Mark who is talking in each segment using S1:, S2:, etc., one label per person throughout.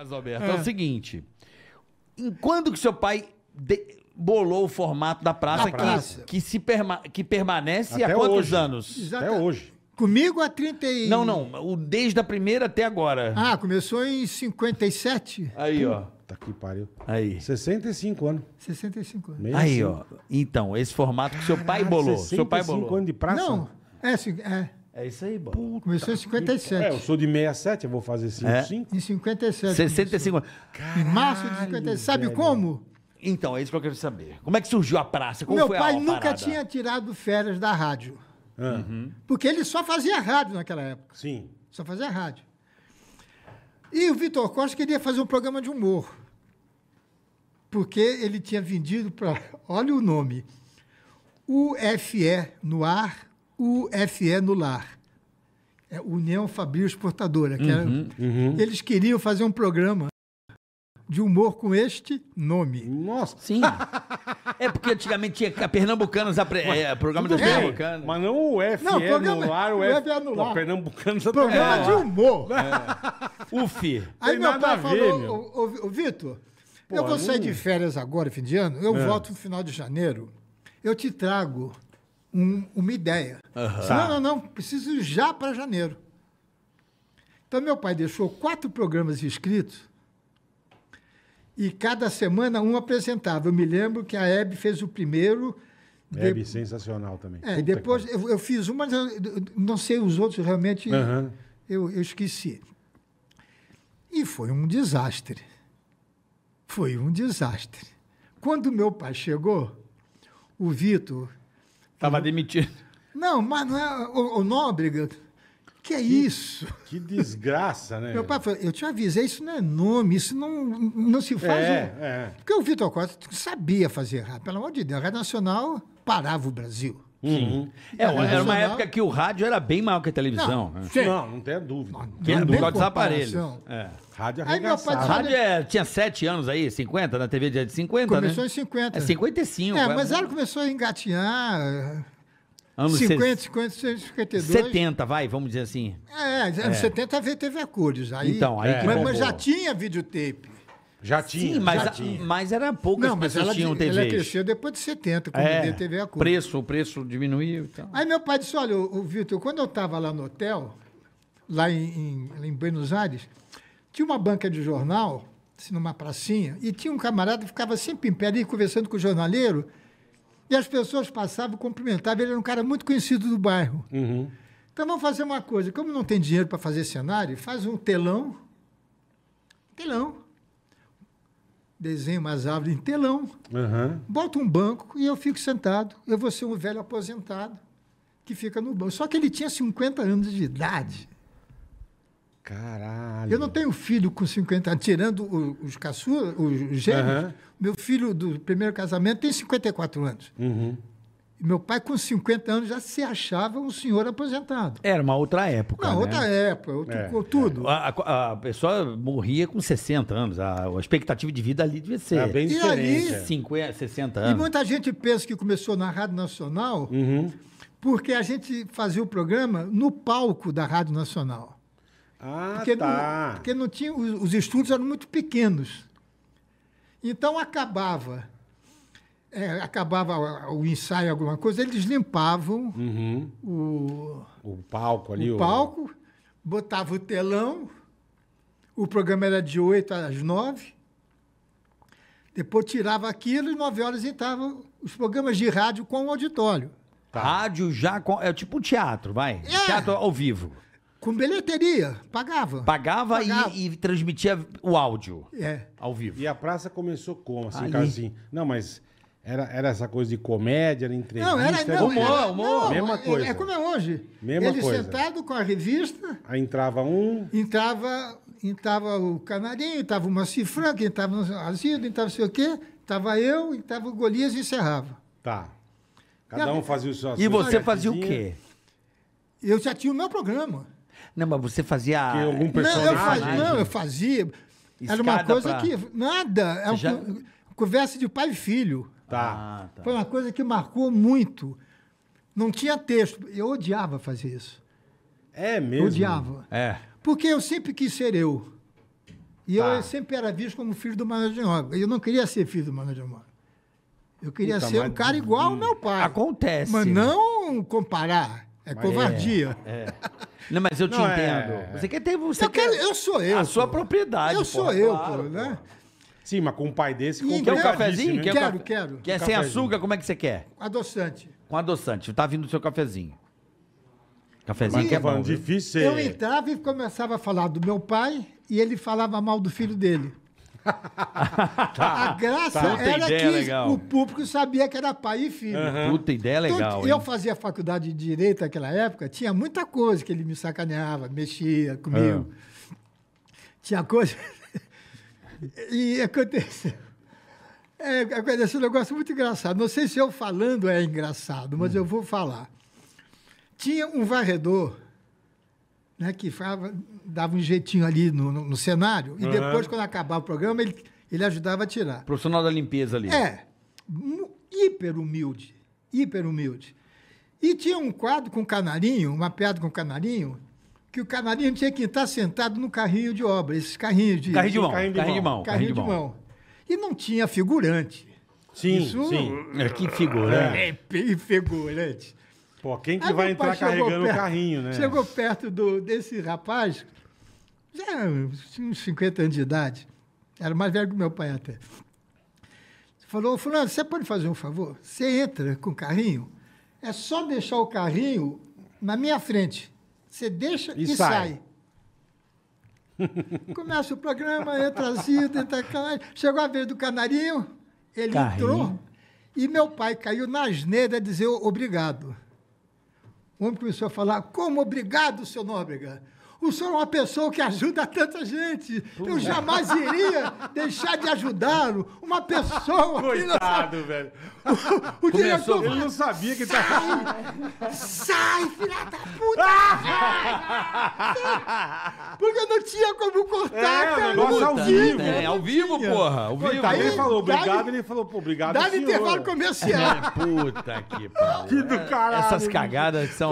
S1: Carlos Alberto. Então, é, o é. seguinte. Em quando que seu pai de- bolou o formato da praça, Da que- Que, se perma- que permanece há quantos hoje. anos? Até
S2: hoje. Comigo há 30 e... Não, não. O
S1: desde a primeira até agora. Ah,
S2: começou em 57, Aí, ó.
S1: Tá aqui, pariu. Aí. 65 anos.
S2: 65 anos. Aí, assim. ó.
S1: Então, esse formato que seu pai Caralho, bolou. Seu pai 65 bolou.
S2: anos de praça? Não, é, sim. é. É isso aí, bora. Puta, começou em 57. Tá é, eu sou
S1: de 67, eu vou fazer cinco. É.
S2: Em 57. 65. Caralho, em março de 57. Sabe velho. como? Então, é isso que eu quero saber. Como é que
S1: surgiu a praça? Como Meu pai nunca parada? tinha
S2: tirado férias da rádio. Ah. Uhum. Porque ele só fazia rádio naquela época. Sim. Só fazia rádio. E o Vitor Costa queria fazer um programa de humor. Porque ele tinha vendido para. Olha o nome. UFE no ar UFE no Lar. É União Fabril Exportadora. Que era, uhum, uhum. Eles queriam fazer um programa de humor com este nome. Nossa! Sim.
S1: é porque antigamente tinha pernambucanos, apre... é, programa dos pernambucanos. Mas não o F não, programa, anular, o F, F anular. pernambucanos Programa é. de humor. É. UF. Aí meu pai falou,
S2: ver, ô Vitor,
S1: eu vou sair de
S2: férias agora, fim de ano, eu é. volto no final de janeiro, eu te trago um, uma ideia. Uhum. Não, tá. não, não, preciso ir já para janeiro. Então, meu pai deixou quatro programas escritos e cada semana um apresentava. Eu me lembro que a Hebe fez o primeiro. Hebe, de... sensacional também. É, depois eu, eu, fiz uma, mas não sei os outros, realmente uhum. eu, eu esqueci. E foi um desastre. Foi um desastre. Quando meu pai chegou, o Vitor, Estava uhum. demitido. Não, mas não é o, o Nóbrega. Que é que, isso? Que desgraça, né? Meu pai falou, eu te avisei, isso não é nome, isso não, não se faz. É, um... é. Porque o Vitor Costa sabia fazer rap, pelo amor de Deus. A Rádio Nacional parava o Brasil. Sim. Uhum. É, era, uma época
S1: que o rádio era bem maior que a televisão. Não, né? sim. não, não tenho dúvida. Não, não tem por causa dos aparelhos. É. Rádio arregaçado. Aí, rádio é, tinha 7 anos aí, 50, na TV de 50, né? Começou né? em 50. É 55. É, é, mas ela
S2: começou a engatinhar... É,
S1: anos 50,
S2: 50, 52. 70,
S1: vai, vamos dizer assim. É, anos é.
S2: 70 é. teve a cores. Aí, então, aí mas, mas já tinha videotape.
S1: Já tinha. Sim, mas, já tinha. mas era
S2: poucas não, mas ela, tinham TV. Ela cresceu depois de 70, quando é, TV a cor.
S1: Preço, o preço diminuiu e então. tal.
S2: Aí meu pai disse: olha, o, o Vitor, quando eu estava lá no hotel, lá em, em, em, Buenos Aires, tinha uma banca de jornal, assim, numa pracinha, e tinha um camarada que ficava sempre em pé ali conversando com o jornaleiro, e as pessoas passavam, cumprimentavam, ele era um cara muito conhecido do bairro. Uhum. Então vamos fazer uma coisa, como não tem dinheiro para fazer cenário, faz um telão. Telão desenho umas árvores em telão, uhum. boto um banco e eu fico sentado. Eu vou ser um velho aposentado que fica no banco. Só que ele tinha 50 anos de idade. Caralho. Eu não tenho filho com 50 anos, tirando os caçulas, os gêmeos. Uhum. Meu filho do primeiro casamento tem 54 anos. Uhum. Meu pai, com 50 anos, já se achava um senhor aposentado. Era uma outra época. Não, né? outra época,
S1: outro, é, tudo. É. A, a, a, pessoa morria com 60 anos. A, a, expectativa de vida ali devia ser. É bem e ali, 50, 60 anos. E muita
S2: gente pensa que começou na Rádio Nacional, uhum. porque a gente fazia o programa no palco da Rádio Nacional. Ah, porque tá. Não, porque não tinha, os, os estúdios eram muito pequenos. Então acabava é, acabava o ensaio, alguma coisa, eles limpavam uhum. o, o palco ali. O, o palco, botavam o telão, o programa era de 8 às 9, depois tirava aquilo e 9 horas entravam os programas de rádio com o auditório. Tá. Rádio já com. É tipo um teatro, vai. É.
S1: Teatro ao vivo. Com bilheteria, pagava. Pagava, pagava. E, e, transmitia o áudio. É. Ao vivo. E a praça começou como, assim, casinho? Não, mas era, era essa coisa de comédia, era entrevista. Não, era, era humor, humor. É. Não, mesma é, coisa. É, é como é hoje. Mesma Ele coisa.
S2: sentado com a revista. Aí entrava um. Entrava, entrava o Canarinho, entrava o Maci Franco, entrava o Azido, entrava sei o quê, entrava eu, entrava o Golias e encerrava. Tá. Cada um fazia o seu E você fazia o quê? Eu já tinha o meu programa. Não, mas você fazia. Que algum personagem? Não, eu fazia. Não, eu fazia. era uma coisa pra... que. Nada. é já... um... Conversa de pai e filho. Tá. Ah, tá. Foi uma coisa que marcou muito. Não tinha texto. Eu odiava fazer isso. É mesmo? Odiava. É. Porque eu sempre quis ser eu. E tá. eu sempre era visto como filho do Manuel de Moga. Eu não queria ser filho do Manuel de Moga. Eu queria Puta, ser um cara igual ao hum, meu pai. Acontece. Mas né? não comparar. É mas covardia. É, é.
S1: Não, mas eu te não, entendo. É, é. você
S2: quer ter. Você eu, quero,
S1: eu sou eu. A pô. sua propriedade. Eu pô, sou eu, claro, pô, né? Pô. Sim, mas com um pai desse... com Quer um cafezinho? Quer um Quero, quero. Quer sem açúcar? Como é que você quer?
S2: Adoçante.
S1: Com adoçante. Tá vindo o seu cafezinho. Cafezinho que é bom. difícil. Eu
S2: entrava e começava a falar do meu pai e ele falava mal do filho dele.
S1: Tá. a graça era que legal. o
S2: público sabia que era pai e filho. Puta ideia Então, legal, eu fazia faculdade de direito naquela época, tinha muita coisa que ele me sacaneava, mexia comigo. Ah. Tinha coisa e aconteceu. É, aconteceu um negócio muito engraçado. Não sei se eu falando é engraçado, mas hum. eu vou falar. Tinha um varredor né, que falava, dava um jeitinho ali no, no, no cenário, e uhum. depois, quando acabava o programa, ele, ele ajudava a tirar.
S1: Profissional da limpeza ali.
S2: É. Hiper humilde. Hiper humilde. E tinha um quadro com canarinho, uma piada com canarinho, que o canarinho tinha que estar sentado no carrinho de obra, esses carrinhos de... Carrinho de mão, carrinho de, carrinho mão. de mão. Carrinho de mão. E não tinha figurante. Sim, Isso... sim. É, que figurante. É, é figurante. Pô, quem que Aí vai entrar carregando perto, o carrinho, né? Chegou perto do, desse rapaz, já tinha uns 50 anos de idade. Era mais velho que meu pai até. Falou, fulano, você pode fazer um favor? Você entra com o carrinho, é só deixar o carrinho na minha frente. Você deixa e, e sai. sai. Começa o programa, entra Zilda, entra Canarinho. Chegou a vez do Canarinho, ele Carrinho. entrou e meu pai caiu na asneira a dizer obrigado. O homem começou a falar, como obrigado, seu Nóbrega? o senhor é uma pessoa que ajuda tanta gente. Eu jamais iria deixar de ajudá-lo. Uma pessoa. Coitado, velho. O, o diretor. Ele não sabia que sai, tá. Sai, filha da puta! porque não tinha como cortar, é, cara. Negócio é ao vivo. É, ao
S1: vivo, porra. Ao vivo. Aí ele falou obrigado, ele falou, pô, obrigado. Dá intervalo comercial. É, puta que pariu. Que do caralho. Essas cagadas são,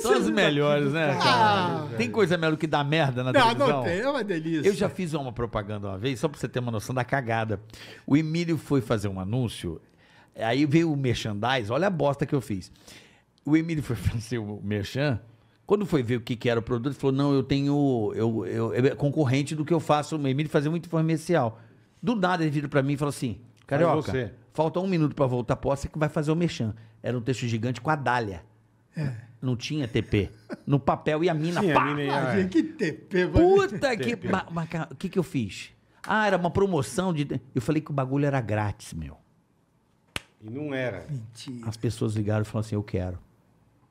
S1: são as melhores, né, ah. cara?
S2: Ah, Tem coisa
S1: melhor que dá merda na ah, não, televisão? Não, tem, é uma delícia. Eu já fiz uma propaganda uma vez, só pra você ter uma noção da cagada. O Emílio foi fazer um anúncio, aí veio o merchandise, olha a bosta que eu fiz. O Emílio foi fazer o merchan, quando foi ver o que, que era o produto, ele falou, não, eu tenho, eu, eu, é concorrente do que eu faço, o Emílio fazia muito comercial. Do nada ele virou pra mim e falou assim, carioca, falta um minuto pra voltar, posse que vai fazer o merchan. Era um texto gigante com a Dália. É. Não tinha TP no papel e a mina. Sim, pá! A mina é. que
S2: TP, Puta que.
S1: Mas, o que, que eu fiz? Ah, era uma promoção de. Eu falei que o bagulho era grátis, meu. E não era. Mentira. As pessoas ligaram e falaram assim: eu quero.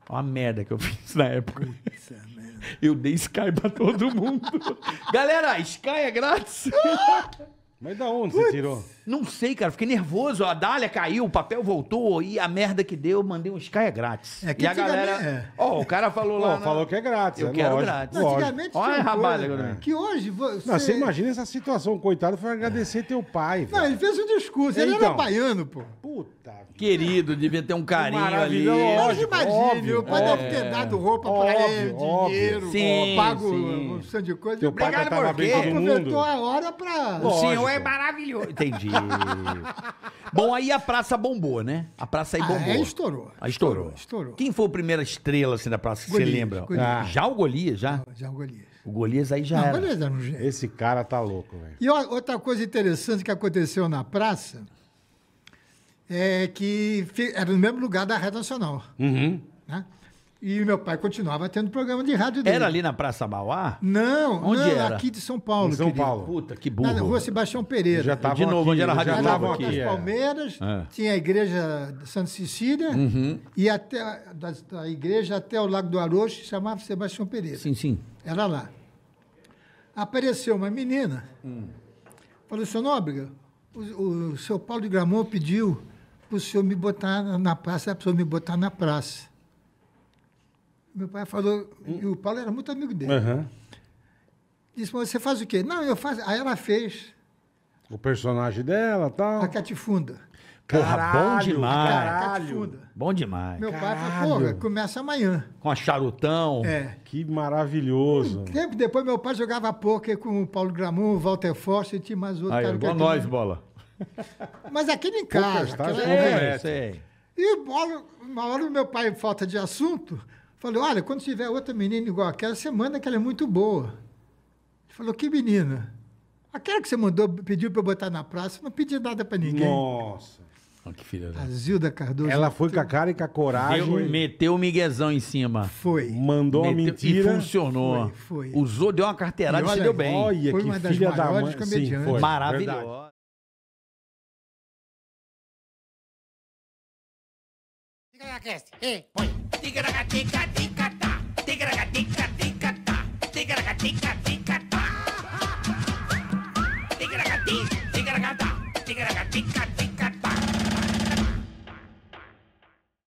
S1: Olha a merda que eu fiz na época. merda. eu dei Sky pra todo mundo. Galera, Sky é grátis. Mas da onde você tirou? Não sei, cara. Fiquei nervoso. A Dália caiu, o papel voltou e a merda que deu, mandei Sky é grátis. É, que e a galera. É. Ó, oh, o cara falou lá. Oh, Falou que é grátis. Eu é, quero lógico, grátis. Lógico. Antigamente Olha, tinha rapaz, coisa, né?
S2: que hoje. Você... Não, você imagina essa situação. Coitado, foi agradecer teu pai. Velho. Não, ele fez um discurso. Ele então, era baiano, pô. Puta.
S1: Querido, devia ter um carinho ali. Lógico, Mas imagina, o pai é. deve ter é. dado
S2: roupa óbvio, pra ele, dinheiro, sim, pago sim. um monte de coisa.
S1: Teu pai Obrigado, porque aproveitou a hora pra. O senhor é maravilhoso. Entendi. Bom, aí a praça bombou, né? A praça aí ah, bombou. Aí é, estourou. Aí ah, estourou. Estourou. Quem foi a primeira estrela assim da praça que você lembra? Golias. Ah. Já o Golias, já? já o Golias. O Golias aí já Não, era. Golias era um
S2: gênio. Esse cara tá louco, velho. E outra coisa interessante que aconteceu na praça é que era no mesmo lugar da Rede Nacional. Uhum. Né? E meu pai continuava tendo programa de rádio dele. Era ali
S1: na Praça Mauá? Não, onde não, era? aqui de São Paulo. Em São querido.
S2: Paulo. Puta, que burro. Na rua Sebastião Pereira. Já tava de novo, aqui, onde era a Rádio Globo aqui. Das é. Palmeiras, é. tinha a igreja de Santa Cecília uhum. e até da, da, igreja até o Lago do Arocho chamava Sebastião Pereira. Sim, sim. Era lá. Apareceu uma menina. Hum. Falou, seu Nóbrega, o, o seu Paulo de Gramont pediu para o senhor me botar na praça, para o senhor me botar na praça. Meu pai falou, hum. e o Paulo era muito amigo dele. Uhum. Disse, mas você faz o quê? Não, eu faço. Aí ela fez. O personagem dela tal. A Catifunda. Porra, caralho, bom demais. Caralho.
S1: Bom demais. Meu
S2: caralho. pai falou, porra, começa amanhã.
S1: Com a charutão. É. Que maravilhoso. Um tempo
S2: depois, meu pai jogava poker com o Paulo Gramon, o Walter Forst e tinha mais outro Aí, cara. Igual nós, bola. Mas aquele em casa. Pouca, aquela... Tá, é, é, é. E bola, uma hora meu pai, falta de assunto, Falei, olha, quando tiver outra menina igual aquela, você manda que ela é muito boa. Ele falou, que menina? Aquela que você mandou, pediu para botar na praça, não pediu nada para ninguém. Nossa. Oh, que filha da... A Zilda Cardoso. Ela foi com a cara e com a coragem. Deu,
S1: meteu o miguezão em cima. Foi. Mandou meteu, a mentira. E funcionou. Foi, foi. Usou, deu uma carteirada e, se deu bem. Olha, foi que uma das filha das da mãe. Sim, foi. Maravilhosa. es? Y eh, voy. Tigraga, tica, tica, ta. Tigraga, tica, tica, ta. Tigraga, tica, tica, ta. Tigraga, tica, tica,